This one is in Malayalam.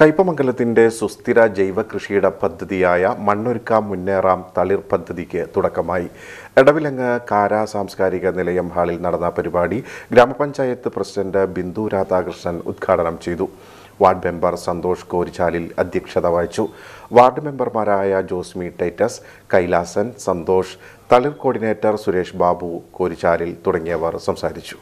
കൈപ്പമംഗലത്തിന്റെ സുസ്ഥിര ജൈവ കൃഷിയുടെ പദ്ധതിയായ മണ്ണൊരുക്കാം മുന്നേറാം തളിർ പദ്ധതിക്ക് തുടക്കമായി എടവിലങ്ങ് കാര സാംസ്കാരിക നിലയം ഹാളിൽ നടന്ന പരിപാടി ഗ്രാമപഞ്ചായത്ത് പ്രസിഡന്റ് ബിന്ദു രാധാകൃഷ്ണൻ ഉദ്ഘാടനം ചെയ്തു വാർഡ് മെമ്പർ സന്തോഷ് കോരിച്ചാലിൽ അധ്യക്ഷത വഹിച്ചു വാർഡ് മെമ്പർമാരായ ജോസ്മി ടൈറ്റസ് കൈലാസൻ സന്തോഷ് തളിർ കോർഡിനേറ്റർ സുരേഷ് ബാബു കോരിച്ചാലിൽ തുടങ്ങിയവർ സംസാരിച്ചു